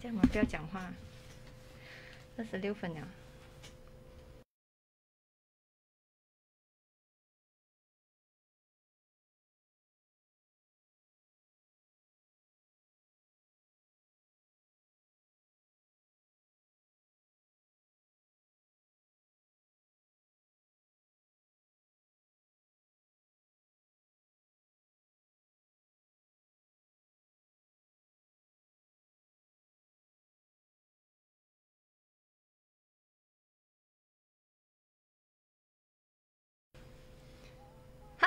这样嘛，不要讲话。二十六分了。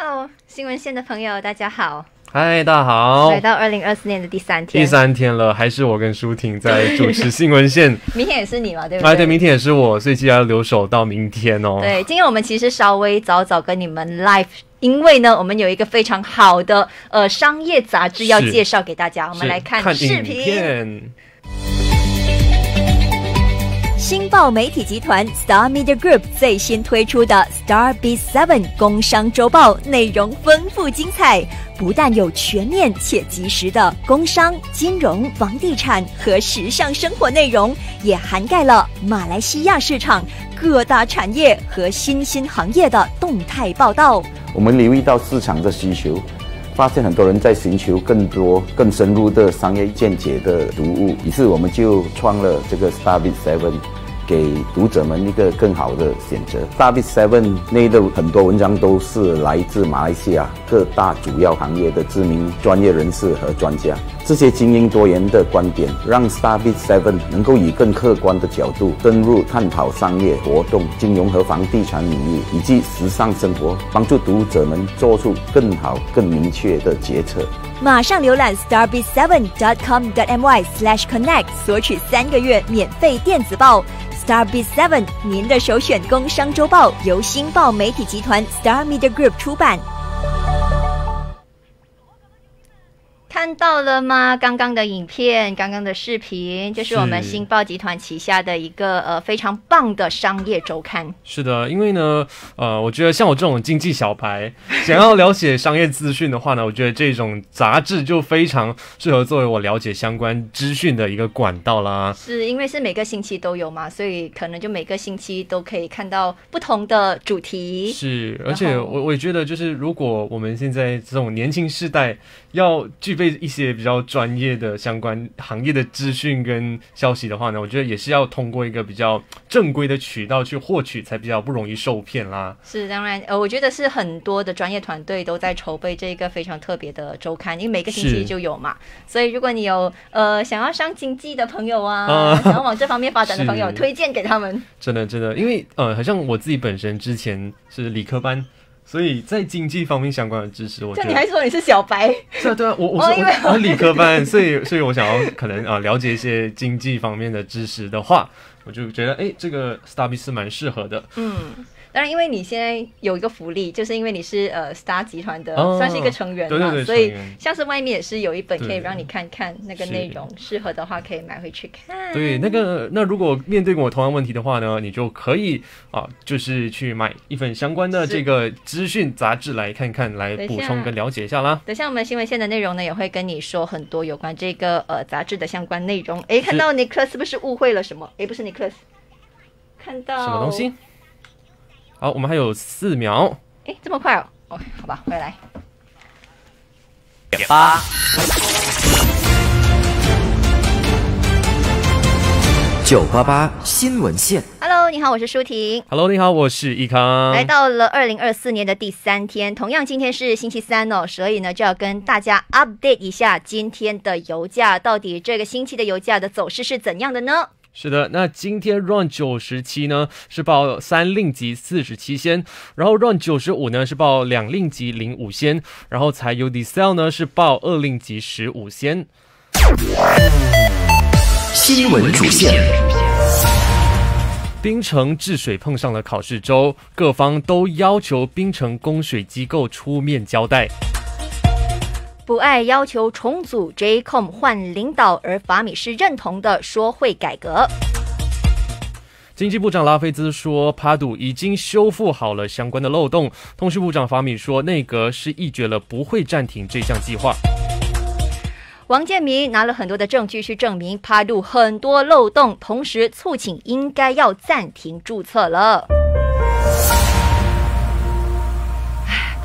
Hello，新闻线的朋友，大家好。Hi，大家好。来到二零二四年的第三天，第三天了，还是我跟舒婷在主持新闻线。明天也是你嘛，对不对？哎，对，明天也是我，所以今天要留守到明天哦。对，今天我们其实稍微早早跟你们 live，因为呢，我们有一个非常好的呃商业杂志要介绍给大家，我们来看视频。新报媒体集团 Star Media Group 最新推出的 Star B Seven 工商周报内容丰富精彩，不但有全面且及时的工商、金融、房地产和时尚生活内容，也涵盖了马来西亚市场各大产业和新兴行业的动态报道。我们留意到市场的需求，发现很多人在寻求更多、更深入的商业见解的读物，于是我们就创了这个 Star B Seven。给读者们一个更好的选择。《大 V seven》内的很多文章都是来自马来西亚各大主要行业的知名专业人士和专家。这些精英多元的观点，让 Star B Seven 能够以更客观的角度深入探讨商业活动、金融和房地产领域，以及时尚生活，帮助读者们做出更好、更明确的决策。马上浏览 starbseven dot com dot my slash connect，索取三个月免费电子报。Star B Seven 您的首选工商周报，由星报媒体集团 Star Media Group 出版。看到了吗？刚刚的影片，刚刚的视频，就是我们新报集团旗下的一个呃非常棒的商业周刊。是的，因为呢，呃，我觉得像我这种经济小白，想要了解商业资讯的话呢，我觉得这种杂志就非常适合作为我了解相关资讯的一个管道啦。是因为是每个星期都有嘛，所以可能就每个星期都可以看到不同的主题。是，而且我我觉得就是如果我们现在这种年轻世代要具备。一些比较专业的相关行业的资讯跟消息的话呢，我觉得也是要通过一个比较正规的渠道去获取，才比较不容易受骗啦。是，当然，呃，我觉得是很多的专业团队都在筹备这个非常特别的周刊，因为每个星期就有嘛。所以，如果你有呃想要上经济的朋友啊，想要往这方面发展的朋友，推荐给他们。真的，真的，因为呃，好像我自己本身之前是理科班。所以在经济方面相关的知识，我觉得你还说你是小白，是啊，对啊，我我我是理科班，所以 所以我想要可能啊了解一些经济方面的知识的话，我就觉得哎，这个 s t a b y 是蛮适合的，嗯。当然，因为你现在有一个福利，就是因为你是呃 Star 集团的，算是一个成员嘛，所以像是外面也是有一本可以让你看看那个内容，适合的话可以买回去看。对，那个那如果面对我同样问题的话呢，你就可以啊，就是去买一份相关的这个资讯杂志来看看，来补充跟了解一下啦。等下我们新闻线的内容呢，也会跟你说很多有关这个呃杂志的相关内容。哎，看到 Nicholas 是不是误会了什么？哎，不是 Nicholas，看到什么东西？好，我们还有四秒。哎，这么快哦！OK，好吧，回来。八九八八新闻线。Hello，你好，我是舒婷。Hello，你好，我是易康。来到了二零二四年的第三天，同样今天是星期三哦，所以呢就要跟大家 update 一下今天的油价，到底这个星期的油价的走势是怎样的呢？是的，那今天 run 九十七呢是报三令级四十七仙，然后 run 九十五呢是报两令级零五仙，然后柴油 diesel 呢是报二令级十五仙。新闻主线：冰城治水碰上了考试周，各方都要求冰城供水机构出面交代。阻碍要求重组 JCOM 换领导，而法米是认同的，说会改革。经济部长拉菲兹说，帕杜已经修复好了相关的漏洞。通讯部长法米说，内阁是议决了不会暂停这项计划。王建民拿了很多的证据去证明帕杜很多漏洞，同时促请应该要暂停注册了。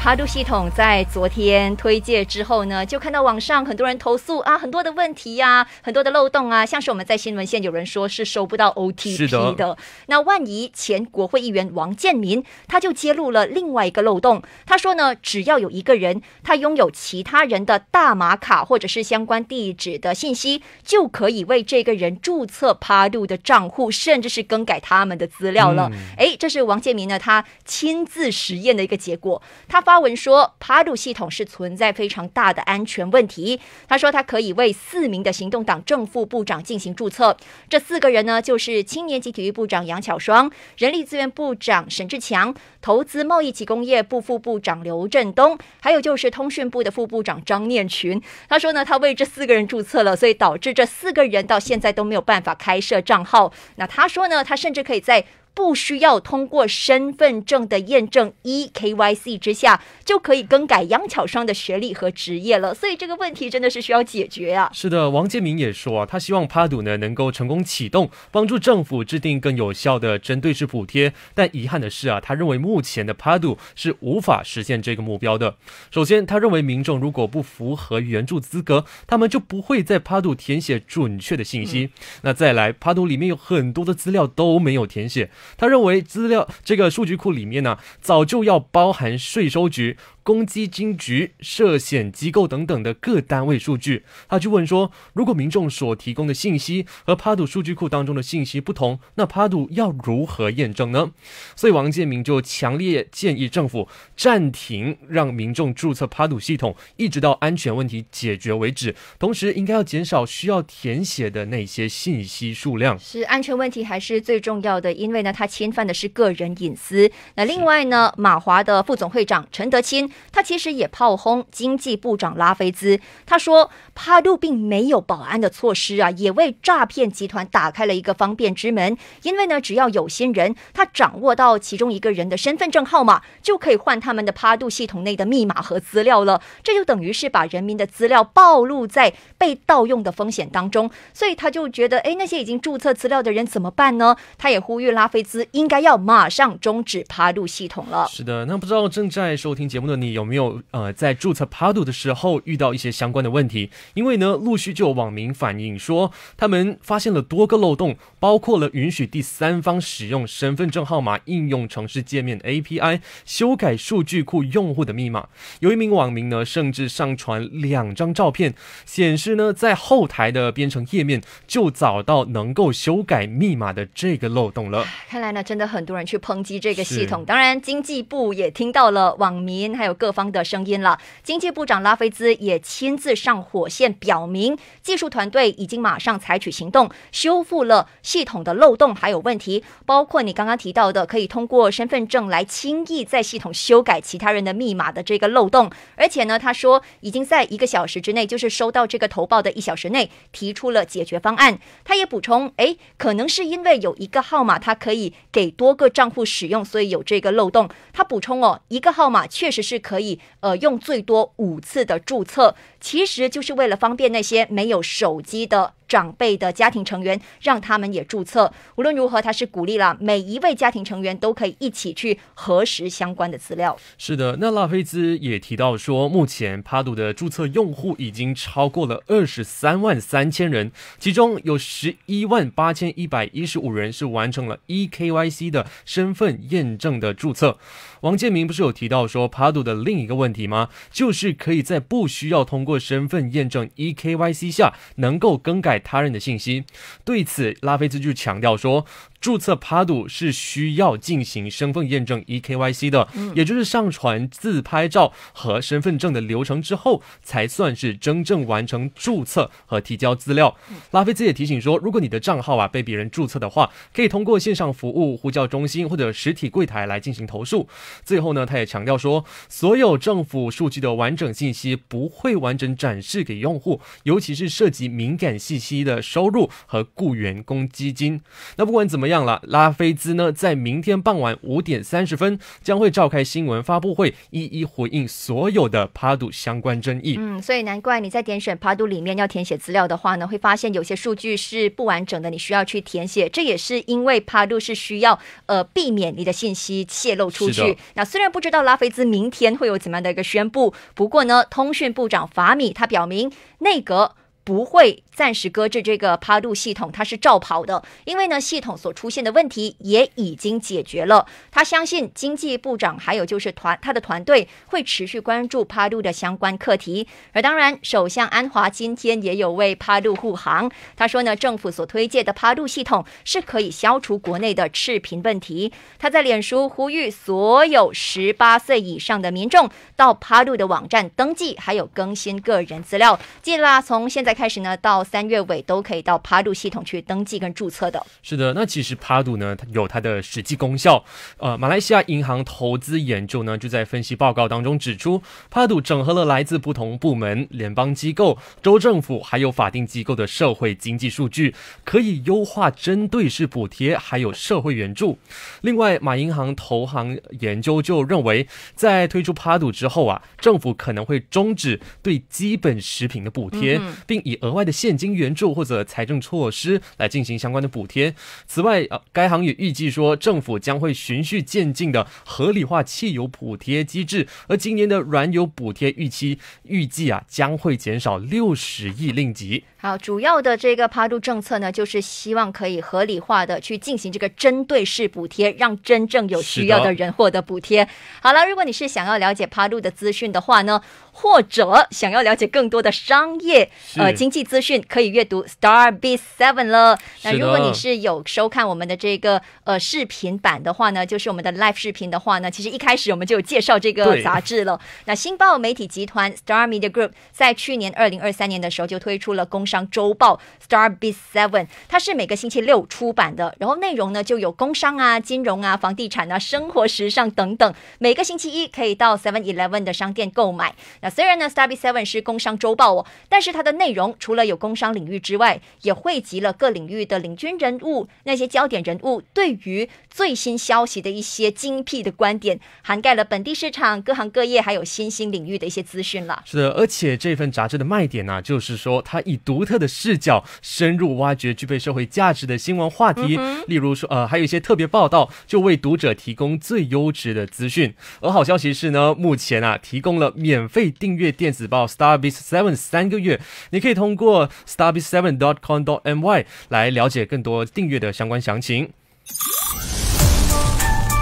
爬度系统在昨天推介之后呢，就看到网上很多人投诉啊，很多的问题呀，很多的漏洞啊，像是我们在新闻线有人说是收不到 OTP 的。那万一前国会议员王建民他就揭露了另外一个漏洞，他说呢，只要有一个人他拥有其他人的大马卡或者是相关地址的信息，就可以为这个人注册爬度的账户，甚至是更改他们的资料了。哎，这是王建民呢他亲自实验的一个结果，他发。发文说，d 鲁系统是存在非常大的安全问题。他说，他可以为四名的行动党正副部长进行注册。这四个人呢，就是青年级体育部长杨巧双、人力资源部长沈志强、投资贸易及工业部副部长刘振东，还有就是通讯部的副部长张念群。他说呢，他为这四个人注册了，所以导致这四个人到现在都没有办法开设账号。那他说呢，他甚至可以在。不需要通过身份证的验证 （E K Y C） 之下就可以更改央巧双的学历和职业了，所以这个问题真的是需要解决啊！是的，王建明也说啊，他希望 Padu 呢能够成功启动，帮助政府制定更有效的针对式补贴。但遗憾的是啊，他认为目前的 Padu 是无法实现这个目标的。首先，他认为民众如果不符合援助资格，他们就不会在 Padu 填写准确的信息。那再来，Padu 里面有很多的资料都没有填写。他认为，资料这个数据库里面呢，早就要包含税收局。公积金局、涉险机构等等的各单位数据，他就问说：如果民众所提供的信息和帕赌数据库当中的信息不同，那帕赌要如何验证呢？所以王建明就强烈建议政府暂停让民众注册帕赌系统，一直到安全问题解决为止。同时，应该要减少需要填写的那些信息数量。是安全问题还是最重要的？因为呢，它侵犯的是个人隐私。那另外呢，马华的副总会长陈德钦。他其实也炮轰经济部长拉菲兹，他说帕杜并没有保安的措施啊，也为诈骗集团打开了一个方便之门。因为呢，只要有心人，他掌握到其中一个人的身份证号码，就可以换他们的帕杜系统内的密码和资料了。这就等于是把人民的资料暴露在被盗用的风险当中。所以他就觉得，哎，那些已经注册资料的人怎么办呢？他也呼吁拉菲兹应该要马上终止帕杜系统了。是的，那不知道正在收听节目的你。你有没有呃，在注册 p a r d o 的时候遇到一些相关的问题？因为呢，陆续就有网民反映说，他们发现了多个漏洞，包括了允许第三方使用身份证号码应用程式界面 API 修改数据库用户的密码。有一名网民呢，甚至上传两张照片，显示呢，在后台的编程页面就找到能够修改密码的这个漏洞了。看来呢，真的很多人去抨击这个系统。当然，经济部也听到了网民还有。各方的声音了。经济部长拉菲兹也亲自上火线，表明技术团队已经马上采取行动，修复了系统的漏洞还有问题，包括你刚刚提到的可以通过身份证来轻易在系统修改其他人的密码的这个漏洞。而且呢，他说已经在一个小时之内，就是收到这个投报的一小时内提出了解决方案。他也补充，哎，可能是因为有一个号码它可以给多个账户使用，所以有这个漏洞。他补充哦，一个号码确实是。是可以呃用最多五次的注册，其实就是为了方便那些没有手机的。长辈的家庭成员让他们也注册。无论如何，他是鼓励了每一位家庭成员都可以一起去核实相关的资料。是的，那拉菲兹也提到说，目前帕杜的注册用户已经超过了二十三万三千人，其中有十一万八千一百一十五人是完成了 EKYC 的身份验证的注册。王建明不是有提到说帕杜的另一个问题吗？就是可以在不需要通过身份验证 EKYC 下能够更改。他人的信息，对此，拉菲兹就强调说。注册帕杜是需要进行身份验证 （EKYC） 的，也就是上传自拍照和身份证的流程之后，才算是真正完成注册和提交资料。拉菲兹也提醒说，如果你的账号啊被别人注册的话，可以通过线上服务呼叫中心或者实体柜台来进行投诉。最后呢，他也强调说，所有政府数据的完整信息不会完整展示给用户，尤其是涉及敏感信息的收入和雇员公积金。那不管怎么样。了，拉菲兹呢，在明天傍晚五点三十分将会召开新闻发布会，一一回应所有的帕杜相关争议。嗯，所以难怪你在点选帕杜里面要填写资料的话呢，会发现有些数据是不完整的，你需要去填写。这也是因为帕杜是需要呃避免你的信息泄露出去。那虽然不知道拉菲兹明天会有怎么样的一个宣布，不过呢，通讯部长法米他表明内阁不会。暂时搁置这个帕路系统，它是照跑的，因为呢，系统所出现的问题也已经解决了。他相信经济部长还有就是团他的团队会持续关注帕路的相关课题。而当然，首相安华今天也有为帕路护航。他说呢，政府所推荐的帕路系统是可以消除国内的赤贫问题。他在脸书呼吁所有十八岁以上的民众到帕路的网站登记，还有更新个人资料。记得啦，从现在开始呢，到三月尾都可以到 p a d u 系统去登记跟注册的。是的，那其实 p a d u 呢，它有它的实际功效。呃，马来西亚银行投资研究呢，就在分析报告当中指出 p a d u 整合了来自不同部门、联邦机构、州政府还有法定机构的社会经济数据，可以优化针对式补贴还有社会援助。另外，马银行投行研究就认为，在推出 p a d u 之后啊，政府可能会终止对基本食品的补贴，并以额外的限经援助或者财政措施来进行相关的补贴。此外啊，该行也预计说，政府将会循序渐进的合理化汽油补贴机制，而今年的燃油补贴预期预计啊将会减少六十亿令吉。好，主要的这个帕路政策呢，就是希望可以合理化的去进行这个针对式补贴，让真正有需要的人获得补贴。好了，如果你是想要了解帕路的资讯的话呢，或者想要了解更多的商业呃经济资讯。可以阅读《Star B Seven》了。那如果你是有收看我们的这个呃视频版的话呢，就是我们的 Live 视频的话呢，其实一开始我们就有介绍这个杂志了。那新报媒体集团 Star Media Group 在去年二零二三年的时候就推出了《工商周报》Star B Seven，它是每个星期六出版的，然后内容呢就有工商啊、金融啊、房地产啊、生活时尚等等。每个星期一可以到 Seven Eleven 的商店购买。那虽然呢，《Star B Seven》是工商周报哦，但是它的内容除了有工商领域之外，也汇集了各领域的领军人物，那些焦点人物对于最新消息的一些精辟的观点，涵盖了本地市场、各行各业，还有新兴领域的一些资讯了。是的，而且这份杂志的卖点呢，就是说它以独特的视角，深入挖掘具备社会价值的新闻话题，例如说，呃，还有一些特别报道，就为读者提供最优质的资讯。而好消息是呢，目前啊提供了免费订阅电子报 Star b i e s Seven 三个月，你可以通过。Starbys e v e n Dot Com Dot My 来了解更多订阅的相关详情。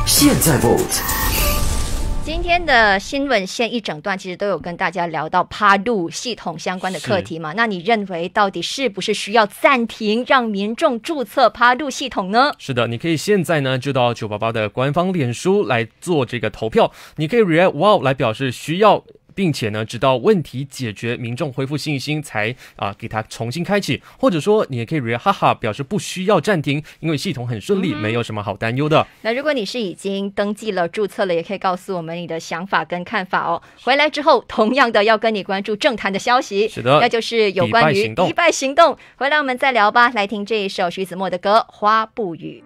现在 vote。今天的新闻线一整段其实都有跟大家聊到趴度系统相关的课题嘛？那你认为到底是不是需要暂停让民众注册趴度系统呢？是的，你可以现在呢就到九八八的官方脸书来做这个投票，你可以 r e a c t w o t 来表示需要。并且呢，直到问题解决，民众恢复信心，才啊给他重新开启。或者说，你也可以 re 哈哈表示不需要暂停，因为系统很顺利，没有什么好担忧的。那如果你是已经登记了、注册了，也可以告诉我们你的想法跟看法哦。回来之后，同样的要跟你关注政坛的消息，是的，那就是有关于迪拜行动。回来我们再聊吧。来听这一首徐子墨的歌《花不语》。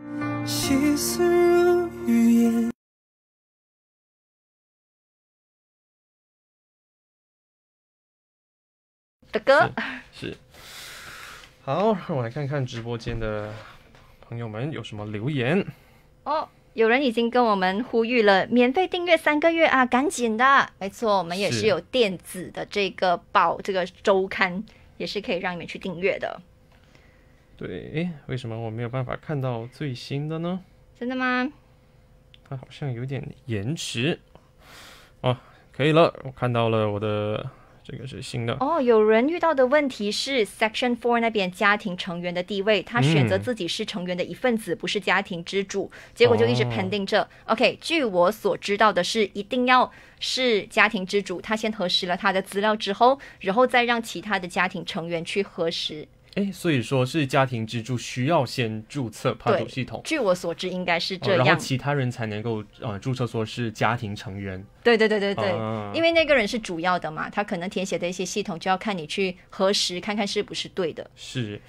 的歌是好，让我来看看直播间的朋友们有什么留言哦。有人已经跟我们呼吁了免费订阅三个月啊，赶紧的！没错，我们也是有电子的这个报，这个周刊也是可以让你们去订阅的。对，为什么我没有办法看到最新的呢？真的吗？它好像有点延迟哦。可以了，我看到了我的。这个是新的哦。有人遇到的问题是，Section Four 那边家庭成员的地位，他选择自己是成员的一份子，不是家庭之主，结果就一直 pending 着。OK，据我所知道的是，一定要是家庭之主，他先核实了他的资料之后，然后再让其他的家庭成员去核实。哎，所以说是家庭支柱需要先注册帕图系统。据我所知，应该是这样。然后其他人才能够呃注册，说是家庭成员。对对对对对，因为那个人是主要的嘛，他可能填写的一些系统就要看你去核实，看看是不是对的。是。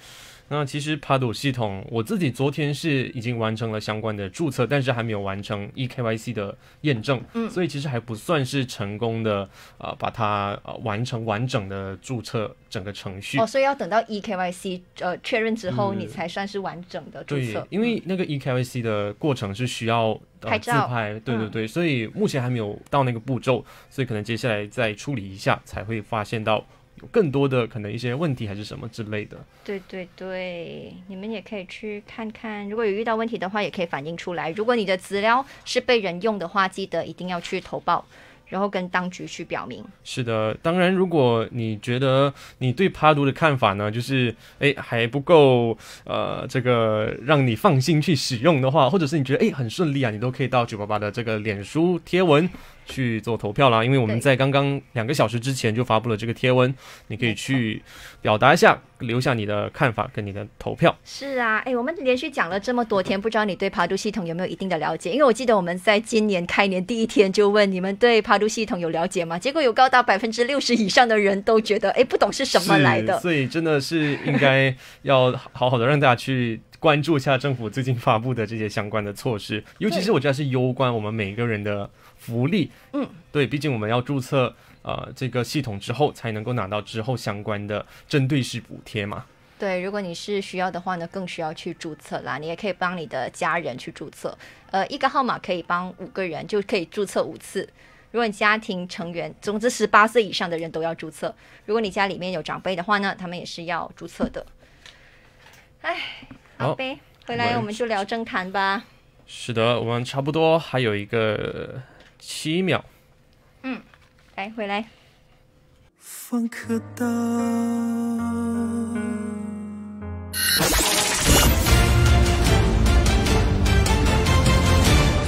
那其实爬赌系统，我自己昨天是已经完成了相关的注册，但是还没有完成 E K Y C 的验证，嗯，所以其实还不算是成功的，呃，把它呃完成完整的注册整个程序。哦，所以要等到 E K Y C 呃确认之后，你才算是完整的注册。对，因为那个 E K Y C 的过程是需要呃自拍，对对对，所以目前还没有到那个步骤，所以可能接下来再处理一下才会发现到。更多的可能一些问题还是什么之类的。对对对，你们也可以去看看，如果有遇到问题的话，也可以反映出来。如果你的资料是被人用的话，记得一定要去投报，然后跟当局去表明。是的，当然，如果你觉得你对帕鲁的看法呢，就是哎还不够呃这个让你放心去使用的话，或者是你觉得哎很顺利啊，你都可以到九八八的这个脸书贴文。去做投票啦，因为我们在刚刚两个小时之前就发布了这个贴文，你可以去表达一下，留下你的看法跟你的投票。是啊，哎，我们连续讲了这么多天，不知道你对爬度系统有没有一定的了解？因为我记得我们在今年开年第一天就问你们对爬度系统有了解吗？结果有高达百分之六十以上的人都觉得哎不懂是什么来的，所以真的是应该要好好的让大家去关注一下政府最近发布的这些相关的措施，尤其是我觉得是攸关我们每个人的。福利，嗯，对，毕竟我们要注册，呃，这个系统之后才能够拿到之后相关的针对式补贴嘛。对，如果你是需要的话呢，更需要去注册啦。你也可以帮你的家人去注册，呃，一个号码可以帮五个人，就可以注册五次。如果你家庭成员，总之十八岁以上的人都要注册。如果你家里面有长辈的话呢，他们也是要注册的。哎，好呗，回来我们就聊正谈吧。是的，我们差不多还有一个。七秒。嗯，来回来。方可到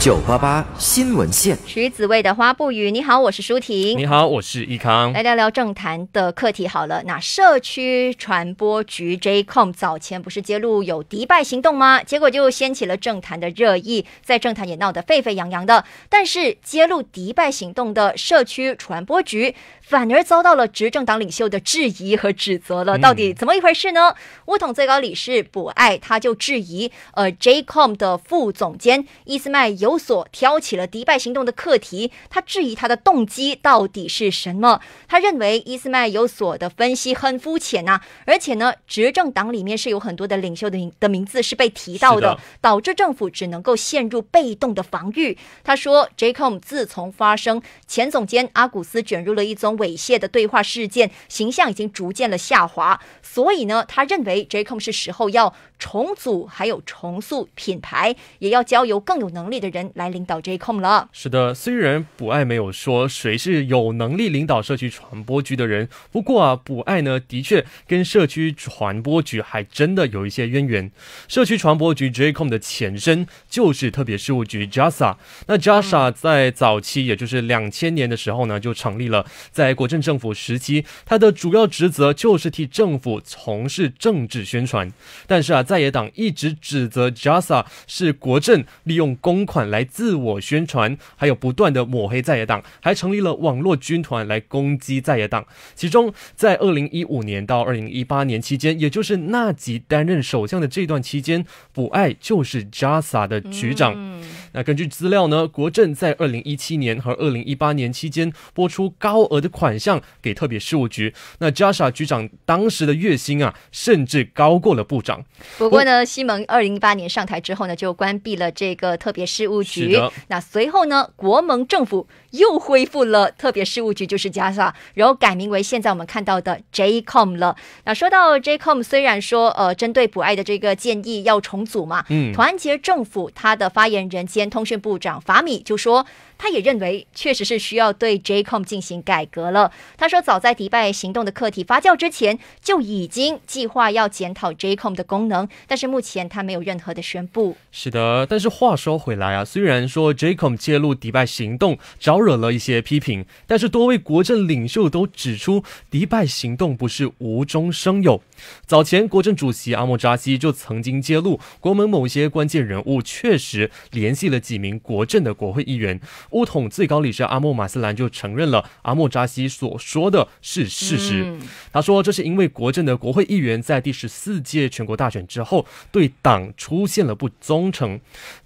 九八八新闻线，徐子未的花不语，你好，我是舒婷，你好，我是易康，来聊聊政坛的课题好了。那社区传播局 JCOM 早前不是揭露有迪拜行动吗？结果就掀起了政坛的热议，在政坛也闹得沸沸扬扬的。但是揭露迪拜行动的社区传播局，反而遭到了执政党领袖的质疑和指责了。到底怎么一回事呢？乌统最高理事博爱他就质疑，呃，JCOM 的副总监伊斯麦尤。有所挑起了迪拜行动的课题，他质疑他的动机到底是什么？他认为伊斯麦有所的分析很肤浅呐，而且呢，执政党里面是有很多的领袖的名的名字是被提到的，导致政府只能够陷入被动的防御。他说，JCOM 自从发生前总监阿古斯卷入了一宗猥亵的对话事件，形象已经逐渐了下滑，所以呢，他认为 JCOM 是时候要。重组还有重塑品牌，也要交由更有能力的人来领导 JCOM 了。是的，虽然不爱没有说谁是有能力领导社区传播局的人，不过啊，不爱呢，的确跟社区传播局还真的有一些渊源。社区传播局 JCOM 的前身就是特别事务局 JASA。那 JASA 在早期，也就是两千年的时候呢，就成立了。在国政政府时期，它的主要职责就是替政府从事政治宣传。但是啊，在在野党一直指责 Jasa 是国政利用公款来自我宣传，还有不断的抹黑在野党，还成立了网络军团来攻击在野党。其中，在二零一五年到二零一八年期间，也就是纳吉担任首相的这段期间，普爱就是 Jasa 的局长。那根据资料呢，国政在二零一七年和二零一八年期间拨出高额的款项给特别事务局。那 Jasa 局长当时的月薪啊，甚至高过了部长。不过呢，西蒙二零一八年上台之后呢，就关闭了这个特别事务局。那随后呢，国盟政府又恢复了特别事务局，就是加萨，然后改名为现在我们看到的 JCOM 了。那说到 JCOM，虽然说呃，针对普爱的这个建议要重组嘛，嗯，团结政府他的发言人兼通讯部长法米就说。他也认为，确实是需要对 JCOM 进行改革了。他说，早在迪拜行动的课题发酵之前，就已经计划要检讨 JCOM 的功能，但是目前他没有任何的宣布。是的，但是话说回来啊，虽然说 JCOM 介入迪拜行动招惹了一些批评，但是多位国政领袖都指出，迪拜行动不是无中生有。早前，国政主席阿莫扎西就曾经揭露，国门某些关键人物确实联系了几名国政的国会议员。乌统最高理事阿莫马斯兰就承认了阿莫扎西所说的是事实。他说，这是因为国政的国会议员在第十四届全国大选之后对党出现了不忠诚，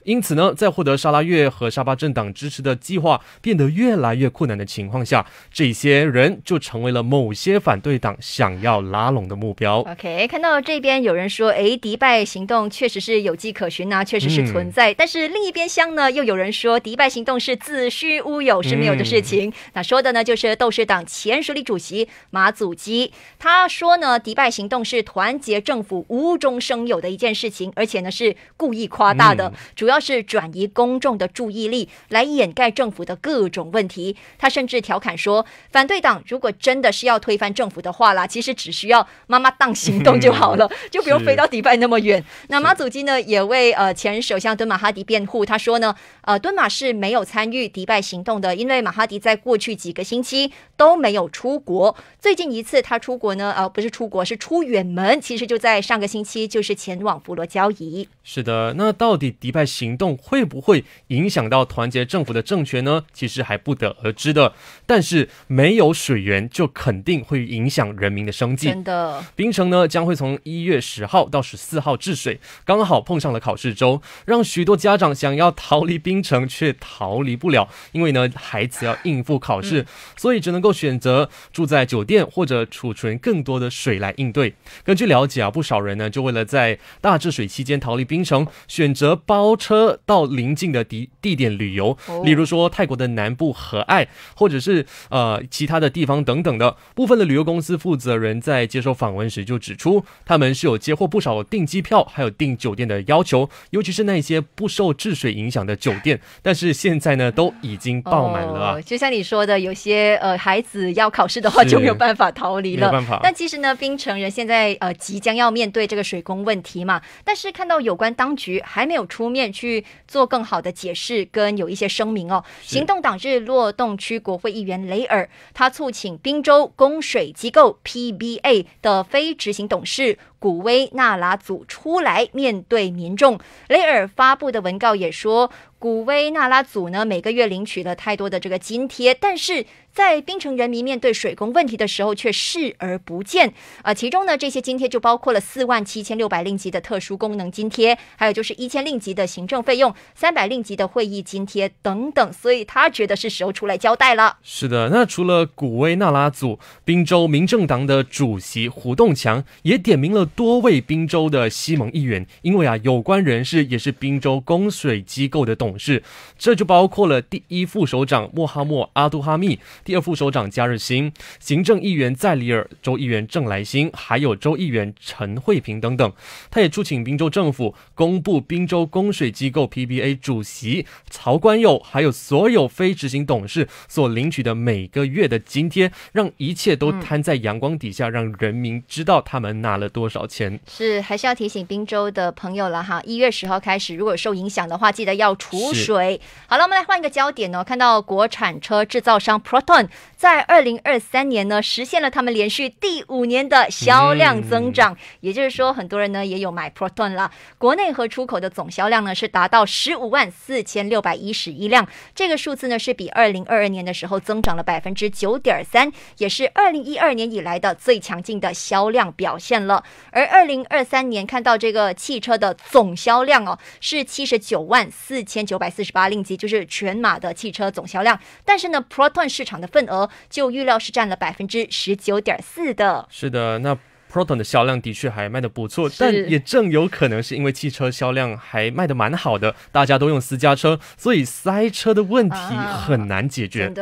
因此呢，在获得沙拉月和沙巴政党支持的计划变得越来越困难的情况下，这些人就成为了某些反对党想要拉拢的目标。OK，看到这边有人说，哎，迪拜行动确实是有迹可循啊，确实是存在。但是另一边厢呢，又有人说迪拜行动是子虚乌有，是没有的事情。那说的呢，就是斗士党前署理主席马祖基，他说呢，迪拜行动是团结政府无中生有的一件事情，而且呢是故意夸大的，主要是转移公众的注意力，来掩盖政府的各种问题。他甚至调侃说，反对党如果真的是要推翻政府的话啦，其实只需要妈妈当行动就好了，就不用飞到迪拜那么远。那马祖基呢，也为呃前首相敦马哈迪辩护。他说呢，呃，敦马是没有参与迪拜行动的，因为马哈迪在过去几个星期都没有出国。最近一次他出国呢，呃，不是出国，是出远门。其实就在上个星期，就是前往佛罗交易。是的，那到底迪拜行动会不会影响到团结政府的政权呢？其实还不得而知的。但是没有水源，就肯定会影响人民的生计。真的，冰。城呢将会从一月十号到十四号治水，刚好碰上了考试周，让许多家长想要逃离冰城却逃离不了，因为呢孩子要应付考试，所以只能够选择住在酒店或者储存更多的水来应对。根据了解啊，不少人呢就为了在大治水期间逃离冰城，选择包车到邻近的地地点旅游，例如说泰国的南部和爱，或者是呃其他的地方等等的。部分的旅游公司负责人在接受访问时。就指出，他们是有接获不少订机票还有订酒店的要求，尤其是那些不受治水影响的酒店，但是现在呢都已经爆满了。就像你说的，有些呃孩子要考试的话就没有办法逃离了。办法。但其实呢，冰城人现在呃即将要面对这个水工问题嘛，但是看到有关当局还没有出面去做更好的解释跟有一些声明哦。行动党日落洞区国会议员雷尔，他促请宾州供水机构 PBA 的非。执行董事古威纳拉祖出来面对民众。雷尔发布的文告也说。古威纳拉组呢每个月领取了太多的这个津贴，但是在槟城人民面对水工问题的时候却视而不见。呃，其中呢这些津贴就包括了四万七千六百令吉的特殊功能津贴，还有就是一千令吉的行政费用、三百令吉的会议津贴等等。所以他觉得是时候出来交代了。是的，那除了古威纳拉组，滨州民政党的主席胡栋强也点名了多位滨州的西盟议员，因为啊有关人士也是滨州供水机构的东。董事，这就包括了第一副首长莫哈默·阿杜哈密、第二副首长加日新、行政议员在里尔州议员郑来新，还有州议员陈惠平等等。他也祝请宾州政府公布宾州供水机构 PBA 主席曹官佑，还有所有非执行董事所领取的每个月的津贴，让一切都摊在阳光底下，让人民知道他们拿了多少钱。是，还是要提醒宾州的朋友了哈，一月十号开始，如果受影响的话，记得要出。补水好了，我们来换一个焦点哦。看到国产车制造商 Proton 在二零二三年呢，实现了他们连续第五年的销量增长。也就是说，很多人呢也有买 Proton 了。国内和出口的总销量呢是达到十五万四千六百一十一辆。这个数字呢是比二零二二年的时候增长了百分之九点三，也是二零一二年以来的最强劲的销量表现了。而二零二三年看到这个汽车的总销量哦，是七十九万四千。九百四十八令吉就是全马的汽车总销量，但是呢，Proton 市场的份额就预料是占了百分之十九点四的。是的，那 Proton 的销量的确还卖的不错，但也正有可能是因为汽车销量还卖的蛮好的，大家都用私家车，所以塞车的问题很难解决。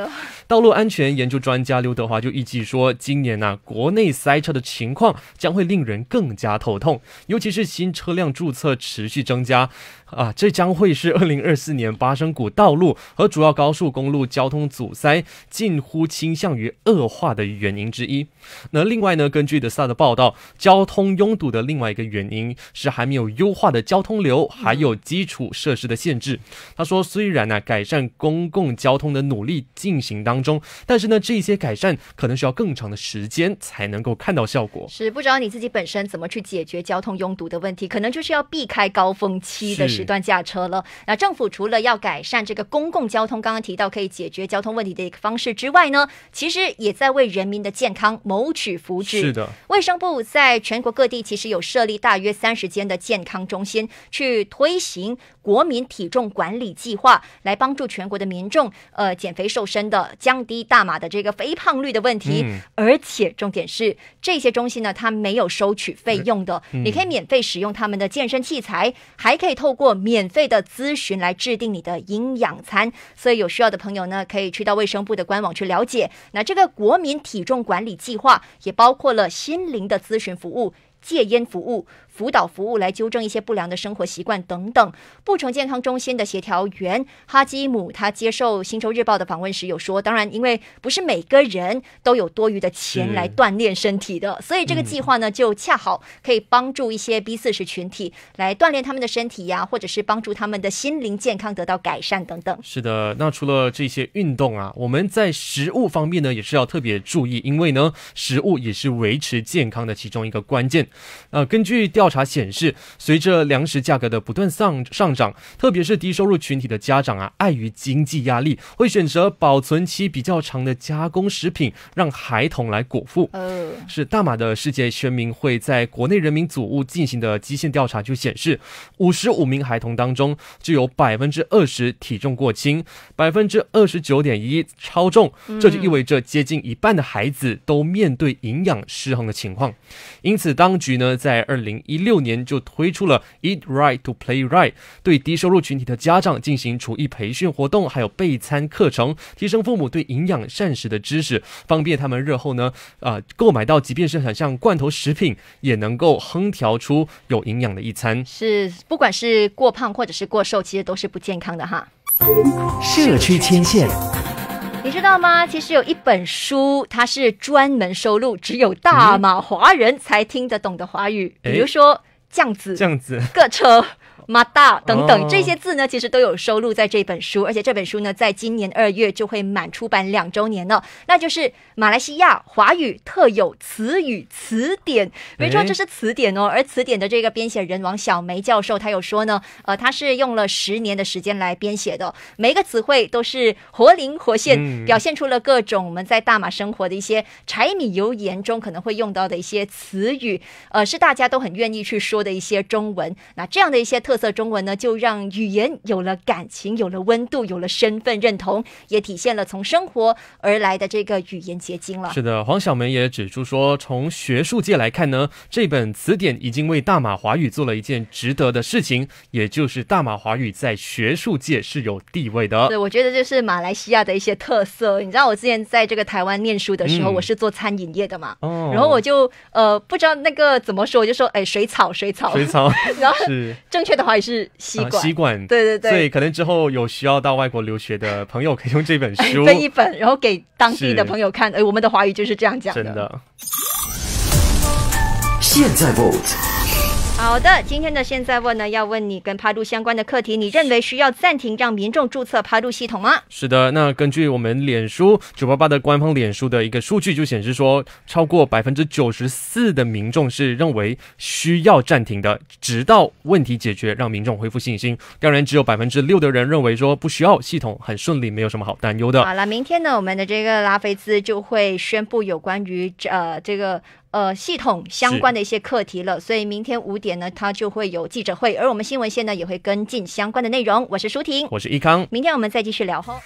道路安全研究专家刘德华就预计说，今年呢，国内塞车的情况将会令人更加头痛，尤其是新车辆注册持续增加。啊，这将会是2024年巴生谷道路和主要高速公路交通阻塞近乎倾向于恶化的原因之一。那另外呢，根据德萨的报道，交通拥堵的另外一个原因是还没有优化的交通流，还有基础设施的限制。他说，虽然呢改善公共交通的努力进行当中，但是呢这些改善可能需要更长的时间才能够看到效果。是不知道你自己本身怎么去解决交通拥堵的问题，可能就是要避开高峰期的时。断驾车了。那政府除了要改善这个公共交通，刚刚提到可以解决交通问题的一个方式之外呢，其实也在为人民的健康谋取福祉。是的，卫生部在全国各地其实有设立大约三十间的健康中心，去推行。国民体重管理计划来帮助全国的民众，呃，减肥瘦身的，降低大码的这个肥胖率的问题。而且重点是，这些中心呢，它没有收取费用的，你可以免费使用他们的健身器材，还可以透过免费的咨询来制定你的营养餐。所以有需要的朋友呢，可以去到卫生部的官网去了解。那这个国民体重管理计划也包括了心灵的咨询服务、戒烟服务。辅导服务来纠正一些不良的生活习惯等等。布城健康中心的协调员哈基姆，他接受《星洲日报》的访问时有说：“当然，因为不是每个人都有多余的钱来锻炼身体的，所以这个计划呢，就恰好可以帮助一些 B 四十群体来锻炼他们的身体呀，或者是帮助他们的心灵健康得到改善等等。”是的，那除了这些运动啊，我们在食物方面呢，也是要特别注意，因为呢，食物也是维持健康的其中一个关键。呃，根据调。调查显示，随着粮食价格的不断上上涨，特别是低收入群体的家长啊，碍于经济压力，会选择保存期比较长的加工食品，让孩童来果腹。是大马的世界宣明会在国内人民组屋进行的基线调查就显示，五十五名孩童当中，就有百分之二十体重过轻，百分之二十九点一超重，这就意味着接近一半的孩子都面对营养失衡的情况。因此，当局呢在二零一一六年就推出了 Eat Right to Play Right，对低收入群体的家长进行厨艺培训活动，还有备餐课程，提升父母对营养膳食的知识，方便他们日后呢，啊，购买到即便是很像罐头食品，也能够烹调出有营养的一餐。是，不管是过胖或者是过瘦，其实都是不健康的哈。社区牵线。你知道吗？其实有一本书，它是专门收录只有大马华人才听得懂的华语，比如说“酱子”、“酱子”、“个车”。马大等等这些字呢，其实都有收录在这本书，而且这本书呢，在今年二月就会满出版两周年了。那就是马来西亚华语特有词语词典，没错，这是词典哦。而词典的这个编写人王小梅教授，她有说呢，呃，她是用了十年的时间来编写的，每个词汇都是活灵活现，表现出了各种我们在大马生活的一些柴米油盐中可能会用到的一些词语，呃，是大家都很愿意去说的一些中文。那这样的一些特。特色中文呢，就让语言有了感情，有了温度，有了身份认同，也体现了从生活而来的这个语言结晶了。是的，黄晓梅也指出说，从学术界来看呢，这本词典已经为大马华语做了一件值得的事情，也就是大马华语在学术界是有地位的。对，我觉得就是马来西亚的一些特色。你知道我之前在这个台湾念书的时候，我是做餐饮业的嘛，然后我就呃不知道那个怎么说，我就说哎水草水草，然后正确的。还是吸管，吸管，对对对，所以可能之后有需要到外国留学的朋友，可以用这本书分 一本，然后给当地的朋友看。哎，我们的华语就是这样讲的。现在 vote。好的，今天的现在问呢，要问你跟帕度相关的课题，你认为需要暂停让民众注册帕度系统吗？是的，那根据我们脸书九八八的官方脸书的一个数据就显示说，超过百分之九十四的民众是认为需要暂停的，直到问题解决，让民众恢复信心。当然，只有百分之六的人认为说不需要系统很顺利，没有什么好担忧的。好了，明天呢，我们的这个拉菲兹就会宣布有关于呃这个。呃，系统相关的一些课题了，所以明天五点呢，它就会有记者会，而我们新闻线呢也会跟进相关的内容。我是舒婷，我是易康，明天我们再继续聊哈。